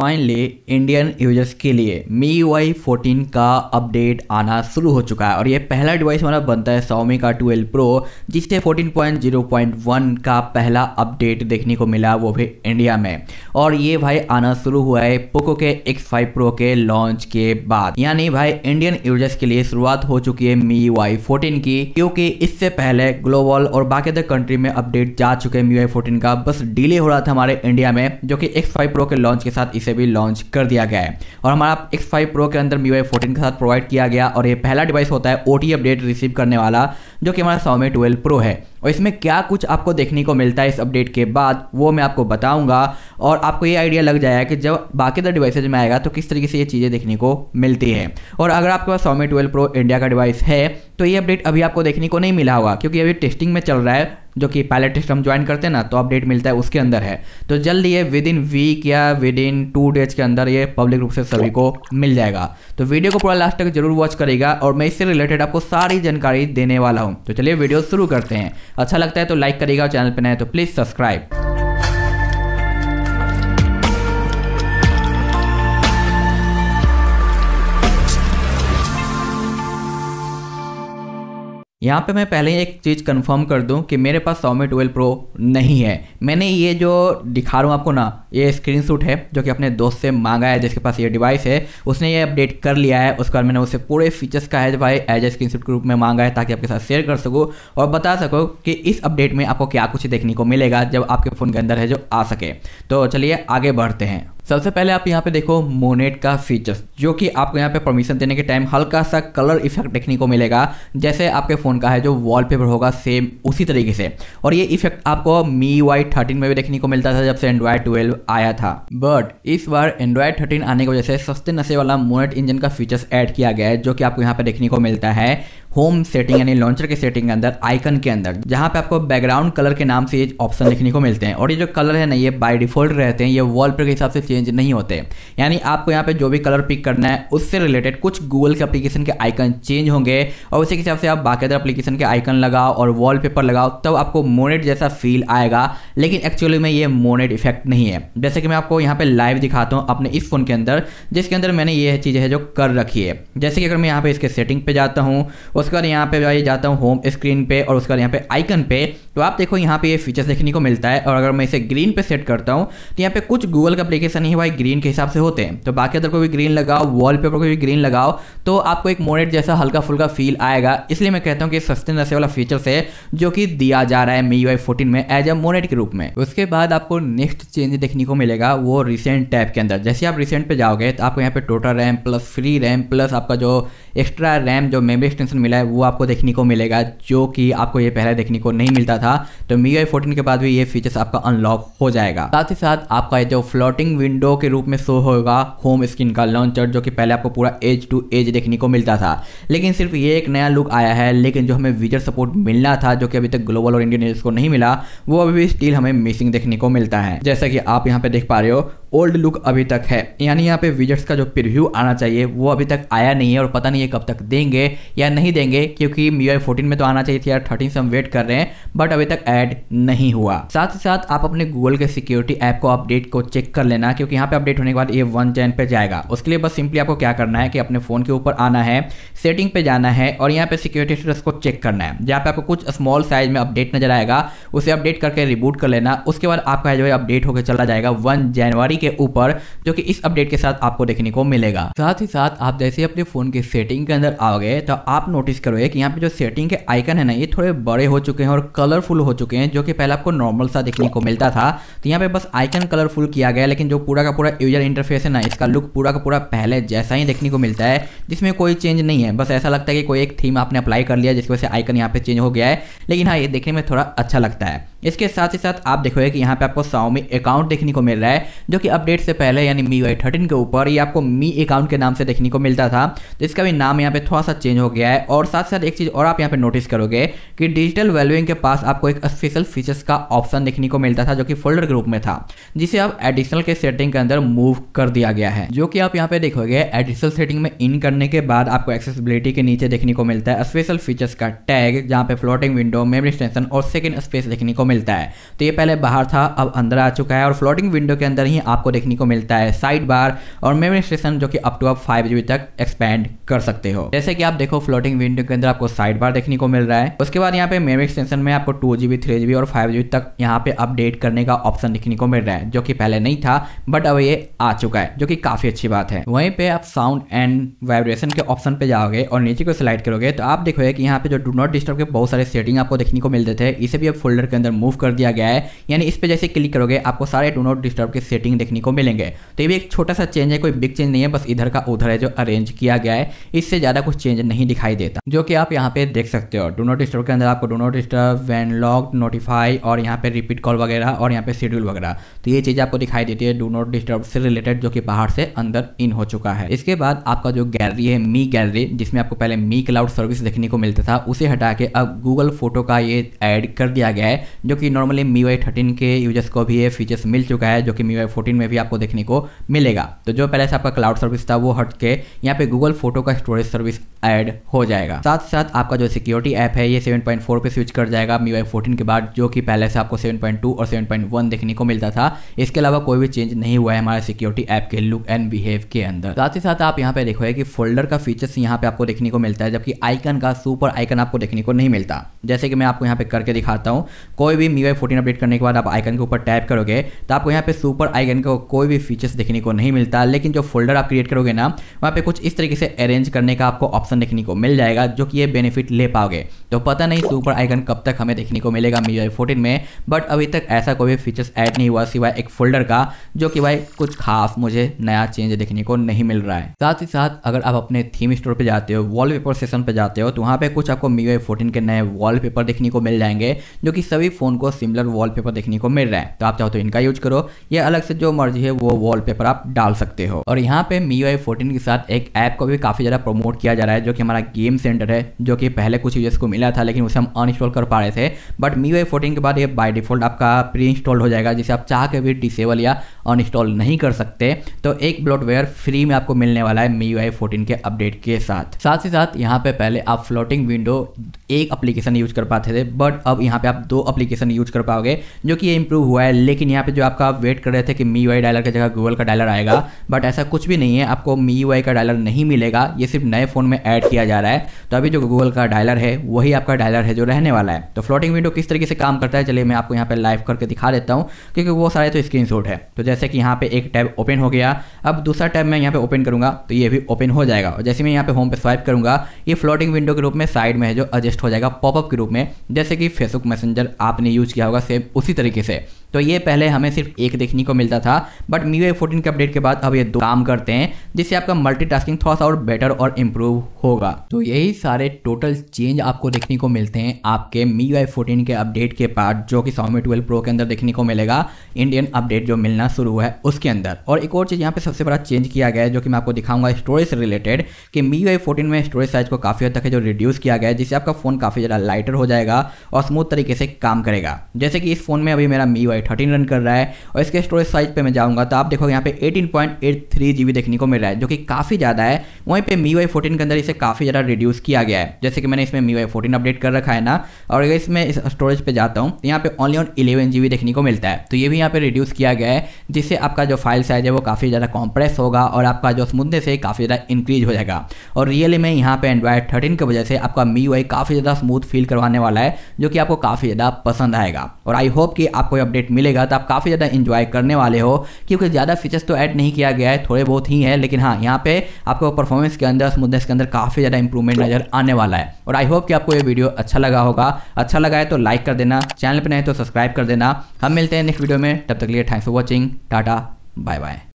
finally Indian users के लिए me why fourteen का अपडेट आना शुरू हो चुका है और ये पहला डिवाइस हमारा बनता है सोमी का ट्वेल्व प्रो जिससे fourteen point point zero one का पहला अपडेट देखने को मिला वो भी इंडिया में और ये भाई आना शुरू हुआ है पोको के एक्स फाइव प्रो के लॉन्च के बाद यानी भाई इंडियन यूजर्स के लिए शुरुआत हो चुकी है मी वाई फोर्टीन की क्योंकि इससे पहले ग्लोबल और बाकी अदर कंट्री में अपडेट जा चुके हैं मी वाई फोर्टीन का बस डिले हो रहा था हमारे इंडिया में जो कि एक्स फाइव प्रो के लॉन्च के साथ इसे से भी लॉन्च कर दिया गया है और हमारा एक्स फाइव प्रो के अंदर मी वाई फोर्टीन के साथ प्रोवाइड किया गया और ये पहला डिवाइस होता है ओ अपडेट रिसीव करने वाला जो कि हमारा सौमे ट्वेल्व प्रो है और इसमें क्या कुछ आपको देखने को मिलता है इस अपडेट के बाद वो मैं आपको बताऊंगा और आपको ये आइडिया लग जाएगा कि जब बाकी दर डिवाइसेज में आएगा तो किस तरीके से ये चीज़ें देखने को मिलती है और अगर आपके पास सोमी ट्वेल्व प्रो इंडिया का डिवाइस है तो ये अपडेट अभी आपको देखने को नहीं मिला होगा क्योंकि अभी टेस्टिंग में चल रहा है जो कि पायलट टेस्ट हम ज्वाइन करते हैं ना तो अपडेट मिलता है उसके अंदर है तो जल्द ये विद इन वीक या विद इन टू डेज के अंदर ये पब्लिक रूप से सभी को मिल जाएगा तो वीडियो को पूरा लास्ट तक जरूर वॉच करेगा और मैं इससे रिलेटेड आपको सारी जानकारी देने वाला हूँ तो चलिए वीडियो शुरू करते हैं अच्छा लगता है तो लाइक करेगा चैनल पर नए तो प्लीज़ सब्सक्राइब यहाँ पे मैं पहले ही एक चीज़ कंफर्म कर दूँ कि मेरे पास सोमी ट्वेल्व प्रो नहीं है मैंने ये जो दिखा रहा हूँ आपको ना ये स्क्रीनशॉट है जो कि अपने दोस्त से मांगा है जिसके पास ये डिवाइस है उसने ये अपडेट कर लिया है उसके बाद मैंने उसे पूरे फीचर्स का है जो भाई एज ए स्क्रीन के रूप में मांगा है ताकि आपके साथ शेयर कर सको और बता सको कि इस अपडेट में आपको क्या कुछ देखने को मिलेगा जब आपके फ़ोन के अंदर है जो आ सके तो चलिए आगे बढ़ते हैं सबसे पहले आप यहाँ पे देखो मोनेट का फीचर जो कि आपको यहाँ पे परमिशन देने के टाइम हल्का सा कलर इफेक्ट देखने को मिलेगा जैसे आपके फ़ोन का है जो वॉलपेपर होगा सेम उसी तरीके से और ये इफेक्ट आपको मी वाई थर्टीन में भी देखने को मिलता था जब से एंड्रॉयड ट्वेल्व आया था बट इस बार एंड्रॉयड थर्टीन आने की वजह से सस्ते नशे वाला मोनेट इंजन का फीचर्स ऐड किया गया है जो कि आपको यहाँ पे देखने को मिलता है होम सेटिंग यानी लॉन्चर के सेटिंग के अंदर आइकन के अंदर जहाँ पे आपको बैकग्राउंड कलर के नाम से ये ऑप्शन देखने को मिलते हैं और ये जो कलर है ना ये बाय डिफॉल्ट रहते हैं ये वॉल के हिसाब से चेंज नहीं होते यानी आपको यहाँ पे जो भी कलर पिक करना है उससे रिलेटेड कुछ गूगल के अप्लीकेशन के आइकन चेंज होंगे और उसी हिसाब से आप बाकायदा अपलीकेशन के आइकन लगाओ और वॉल लगाओ तब आपको मोनेट जैसा फील आएगा लेकिन एक्चुअली में ये मोनेट इफेक्ट नहीं है जैसे कि मैं आपको यहाँ पे लाइव दिखाता हूँ अपने इस फोन के अंदर जिसके अंदर मैंने ये चीज़ है जो कर रखी है जैसे कि अगर मैं यहाँ पे इसके सेटिंग पे जाता हूँ उसके बाद यहाँ पे भाई जाता हूँ होम स्क्रीन पे और उसके बाद यहाँ पे आइकन पे तो आप देखो यहाँ पे ये फीचर्स देखने को मिलता है और अगर मैं इसे ग्रीन पे सेट करता हूँ तो यहाँ पे कुछ गूगल का अपलीकेशन ही भाई ग्रीन के हिसाब से होते हैं तो बाकी अगर कोई ग्रीन लगाओ वॉल पेपर को भी ग्रीन लगाओ तो आपको एक मोनेट जैसा हल्का फुल्का फील आएगा इसलिए मैं कहता हूँ कि सस्ते नशे वाला फीचर्स है जो कि दिया जा रहा है मी वाई फोर्टीन में एज ए मोनेट के रूप में उसके बाद आपको नेक्स्ट चेंज देखने को मिलेगा वो रिसेंट टैब के अंदर जैसे आप रिसेंट पे जाओगे तो आपको यहाँ पे total RAM plus free RAM plus आपका जो एक्स्ट्रा रैम जो मेमरी एक्सटेंशन मिला है वो आपको देखने को मिलेगा जो कि आपको ये पहले देखने को नहीं मिलता था तो मी आई फोर्टीन के बाद भी ये फीचर्स आपका अनलॉक हो जाएगा साथ ही साथ आपका जो फ्लोटिंग विंडो के रूप में शो होगा होम स्क्रीन का लॉन्चर जो कि पहले आपको पूरा एज टू एज देखने को मिलता था लेकिन सिर्फ ये एक नया लुक आया है लेकिन जो हमें विजर सपोर्ट मिलना था जो कि अभी तक ग्लोबल और इंडियन को नहीं मिला वो अभी भी स्टिल हमें मिसिंग देखने को मिलता है जैसा कि आप यहाँ पे देख पा रहे हो ओल्ड लुक अभी तक है यानी यहाँ पे विजर्स का जो प्रिव्यू आना चाहिए वो अभी तक आया नहीं है और पता नहीं है कब तक देंगे या नहीं देंगे क्योंकि मी फोर्टीन में तो आना चाहिए थी यार थर्टीन से हम वेट कर रहे हैं बट अभी तक ऐड नहीं हुआ साथ ही साथ आप अपने गूगल के सिक्योरिटी ऐप को अपडेट को चेक कर लेना क्योंकि यहाँ पे अपडेट होने के बाद ये वन चैन पे जाएगा उसके लिए बस सिंपली आपको क्या करना है कि अपने फोन के ऊपर आना है सेटिंग पे जाना है और यहाँ पे सिक्योरिटी स्टेटस को चेक करना है जहाँ पे आपको कुछ स्मॉल साइज में अपडेट नजर आएगा उसे अपडेट करके रिबूट कर लेना उसके बाद आपका जो है अपडेट होकर चला जाएगा वन जनवरी के ऊपर जो कि इस अपडेट के साथ आपको देखने को मिलेगा साथ ही साथ आप जैसे अपने फोन के सेटिंग के अंदर आओगे तो आप नोटिस नोटिस करो एक यहाँ पे जो सेटिंग के आइकन है ना ये थोड़े बड़े हो चुके हैं और कलरफुल हो चुके हैं जो कि पहले आपको नॉर्मल सा देखने को मिलता था तो यहाँ पे बस आइकन कलरफुल किया गया लेकिन जो पूरा का पूरा यूजर इंटरफेस है ना इसका लुक पूरा का पूरा पहले जैसा ही देखने को मिलता है जिसमें कोई चेंज नहीं है बस ऐसा लगता है कि कोई एक थीम आपने अप्लाई कर लिया जिसकी वजह से आइकन यहाँ पे चेंज हो गया है लेकिन हाँ ये देखने में थोड़ा अच्छा लगता है इसके साथ ही साथ आप देखोगे कि यहाँ पे आपको साउमी अकाउंट देखने को मिल रहा है जो कि अपडेट से पहले यानी मी वाई थर्टीन के ऊपर ये आपको मी अकाउंट के नाम से देखने को मिलता था तो इसका भी नाम यहाँ पे थोड़ा सा चेंज हो गया है और और साथ साथ एक चीज़ और आप यहाँ पे नोटिस करोगे कि डिजिटल वैल्यूइंग के पास आपको एक स्पेशल फीचर्स का ऑप्शन देखने को मिलता था जो कि फोल्डर ग्रुप में था जिसे अब एडिशनल के सेटिंग के अंदर मूव कर दिया गया है जो कि आप यहाँ पे देखोगे एडिशनल सेटिंग में इन करने के बाद आपको एक्सेसिबिलिटी के नीचे देखने को मिलता है स्पेशल फीचर्स का टैग जहाँ पे फ्लोटिंग विंडो मेमरी एक्सटेंशन और सेकेंड स्पेस देखने को मिलता है तो ये पहले बाहर था अब अंदर आ चुका है और फ्लोटिंग विंडो के अंदर ही आपको देखने को मिलता है साइड बार और मेमरी स्टेशन जो कि अप टू आप फाइव तक एक्सपेंड कर सकते हो जैसे कि आप देखो फ्लोटिंग विंडो विंडो के अंदर आपको साइड बार देखने को मिल रहा है उसके बाद यहाँ पे मेमोरी एक्सटेंशन में आपको टू जीबी थ्री जीबी और फाइव जीबी तक यहाँ पे अपडेट करने का ऑप्शन देखने को मिल रहा है जो कि पहले नहीं था बट अब ये आ चुका है जो कि काफी अच्छी बात है वहीं पे आप साउंड एंड वाइब्रेशन के ऑप्शन पे जाओगे और नीचे को स्लाइड करोगे तो आप देखोगे कि यहाँ पे जो डू नॉट डिस्टर्ब के बहुत सारे सेटिंग आपको देखने को मिलते थे इसे भी अब फोल्डर के अंदर मूव कर दिया गया है यानी इस पे जैसे क्लिक करोगे आपको सारे डू नॉट डिस्टर्ब के सेटिंग देखने को मिलेंगे तो ये भी एक छोटा सा चेंज है कोई बिग चेंज नहीं है बस इधर का उधर है जो अरेंज किया गया है इससे ज़्यादा कुछ चेंज नहीं दिखाई देता जाएगा जो कि आप यहाँ पे देख सकते हो डो नॉट डिस्टर्ब के अंदर आपको do not disturb when lock notify और यहाँ पे रिपीट कॉल वगैरह और यहाँ पे शेड्यूल वगैरह तो ये चीज़ आपको दिखाई देती है डो नॉट डिस्टर्ब से रिलेटेड जो कि बाहर से अंदर इन हो चुका है इसके बाद आपका जो गैलरी है मी गैलरी जिसमें आपको पहले मी क्लाउड सर्विस देखने को मिलता था उसे हटा के अब गूगल फोटो का ये ऐड कर दिया गया है जो कि नॉर्मली मी वाई थर्टीन के यूजर्स को भी ये फीचर्स मिल चुका है जो कि मी वाई फोर्टीन में भी आपको देखने को मिलेगा तो जो पहले से आपका क्लाउड सर्विस था वो हट के यहाँ पे गूगल फोटो का स्टोरेज सर्विस ऐड हो जाए जाएगा साथ साथ आपका जो सिक्योरिटी ऐप है ये 7.4 पे स्विच कर जाएगा मी वाई फोर्टीन के बाद जो कि पहले से आपको 7.2 और 7.1 देखने को मिलता था इसके अलावा कोई भी चेंज नहीं हुआ है हमारे सिक्योरिटी ऐप के लुक एंड बिहेव के अंदर साथ ही साथ आप यहाँ पे देखोगे कि फोल्डर का फीचर्स यहाँ पे आपको देखने को मिलता है जबकि आइकन का सुपर आइकन आपको देखने को नहीं मिलता जैसे कि मैं आपको यहाँ पे करके दिखाता हूँ कोई भी मी वाई फोर्टीन अपडेट करने के बाद आप आइकन के ऊपर टैप करोगे तो आपको यहाँ पे सुपर आइकन का कोई भी फीचर्स देखने को नहीं मिलता लेकिन जो फोल्डर आप क्रिएट करोगे ना वहाँ पे कुछ इस तरीके से अरेंज करने का आपको ऑप्शन देखने को मिल जाएगा जाएगा जो कि ये बेनिफिट ले पाओगे तो पता नहीं सुपर आइकन कब तक हमें देखने को मिलेगा मी आई फोर्टीन में बट अभी तक ऐसा कोई भी फीचर्स ऐड नहीं हुआ सिवाय एक फोल्डर का जो कि भाई कुछ खास मुझे नया चेंज देखने को नहीं मिल रहा है साथ ही साथ अगर आप अपने थीम स्टोर पर जाते हो वॉल पेपर सेशन पर जाते हो तो वहाँ पे कुछ आपको मी आई फोर्टीन के नए वॉल पेपर देखने को मिल जाएंगे जो कि सभी फोन को सिमिलर पेपर देखने को मिल रहा है तो आप चाहो तो इनका यूज करो या अलग से जो मर्जी है वो वॉल पेपर आप डाल सकते हो और यहाँ पे मी आई फोर्टीन के साथ एक ऐप को भी काफी ज्यादा प्रमोट किया जा रहा है जो कि हमारा गेम सेंटर है जो कि पहले कुछ यूजर्स को मिल मिला था लेकिन उसे हम अनइंस्टॉल कर पा रहे थे बट मी वाई फोर्टीन के बाद ये बाय डिफॉल्ट आपका प्री इंस्टॉल हो जाएगा जिसे आप चाह के भी डिसेबल या अनइंस्टॉल नहीं कर सकते तो एक ब्लॉटवेयर फ्री में आपको मिलने वाला है मी यू फोर्टीन के अपडेट के साथ साथ ही साथ यहाँ पे पहले आप फ्लोटिंग विंडो एक अप्लीकेशन यूज कर पाते थे बट अब यहाँ पे आप दो अप्लीकेशन यूज कर पाओगे जो कि ये इंप्रूव हुआ है लेकिन यहाँ पे जो आपका वेट कर रहे थे कि मी यू डायलर की जगह गूगल का डायलर आएगा बट ऐसा कुछ भी नहीं है आपको मी यू का डायलर नहीं मिलेगा ये सिर्फ नए फ़ोन में ऐड किया जा रहा है तो अभी जो गूगल का डायलर है वही आपका डायलर है जो रहने वाला है तो फ्लोटिंग विंडो किस तरीके से काम करता है चलिए मैं आपको यहाँ पे लाइव करके दिखा देता हूँ क्योंकि वो सारे तो स्क्रीन है तो जैसे जैसे कि यहाँ पे एक टैब ओपन हो गया अब दूसरा टैब मैं यहाँ पे ओपन करूँगा तो ये भी ओपन हो जाएगा और जैसे मैं यहाँ पे होम पे स्वाइप करूँगा ये फ्लोटिंग विंडो के रूप में साइड में है जो एडजस्ट हो जाएगा पॉपअप के रूप में जैसे कि फेसबुक मैसेंजर आपने यूज़ किया होगा सेम उसी तरीके से तो ये पहले हमें सिर्फ एक देखने को मिलता था बट मी वे फोर्टीन के अपडेट के बाद अब ये दो काम करते हैं जिससे आपका मल्टीटास्किंग थोड़ा सा और बेटर और इम्प्रूव होगा तो यही सारे टोटल चेंज आपको देखने को मिलते हैं आपके मी वाई फोर्टीन के अपडेट के बाद जो कि सोमी ट्वेल्व प्रो के अंदर देखने को मिलेगा इंडियन अपडेट जो मिलना शुरू हुआ है उसके अंदर और एक और चीज़ यहाँ पे सबसे बड़ा चेंज किया गया है जो कि मैं आपको दिखाऊंगा स्टोरेज से रिलेटेड कि मी वाई फोर्टीन में स्टोरेज साइज को काफ़ी हद तक है जो रिड्यूस किया गया है जिससे आपका फ़ोन काफ़ी ज़्यादा लाइटर हो जाएगा और स्मूथ तरीके से काम करेगा जैसे कि इस फोन में अभी मेरा मी वाई थर्टीन रन कर रहा है और इसके स्टोरेज साइज पे मैं जाऊँगा तो आप देखोगे यहाँ पे eighteen point eight three G B देखने को मिल रहा है जो कि काफ़ी ज़्यादा है वहीं पे मी वाई फोर्टीन के अंदर इसे काफ़ी ज़्यादा रिड्यूस किया गया है जैसे कि मैंने इसमें मी वाई फोर्टीन अपडेट कर रखा है ना और अगर इसमें इस स्टोरेज पर जाता हूँ तो यहाँ पे only on eleven G B देखने को मिलता है तो ये भी यहाँ पे रिड्यूस किया गया है जिससे आपका जो फाइल साइज है वो काफ़ी ज़्यादा कॉम्प्रेस होगा और आपका जो स्मूथनेस है काफ़ी ज़्यादा इंक्रीज हो जाएगा और रियली में यहाँ पे एंड्रॉयड थर्टीन की वजह से आपका मी वाई काफ़ी ज़्यादा स्मूथ फील करवाने वाला है जो कि आपको काफ़ी ज़्यादा पसंद आएगा और आई होप कि आपको अपडेट अपडेट मिलेगा तो आप काफ़ी ज़्यादा इन्जॉय करने वाले हो क्योंकि ज़्यादा फीचर्स तो ऐड नहीं किया गया है थोड़े बहुत ही हैं लेकिन हाँ यहाँ पे आपको परफॉर्मेंस के अंदर स्मूथनेस के अंदर काफ़ी ज़्यादा इंप्रूवमेंट नज़र आने वाला है और आई होप कि आपको ये वीडियो अच्छा लगा होगा अच्छा लगा है तो लाइक कर देना चैनल पर नहीं तो सब्सक्राइब कर देना हम मिलते हैं नेक्स्ट वीडियो में तब तक लिए thanks for watching tata bye bye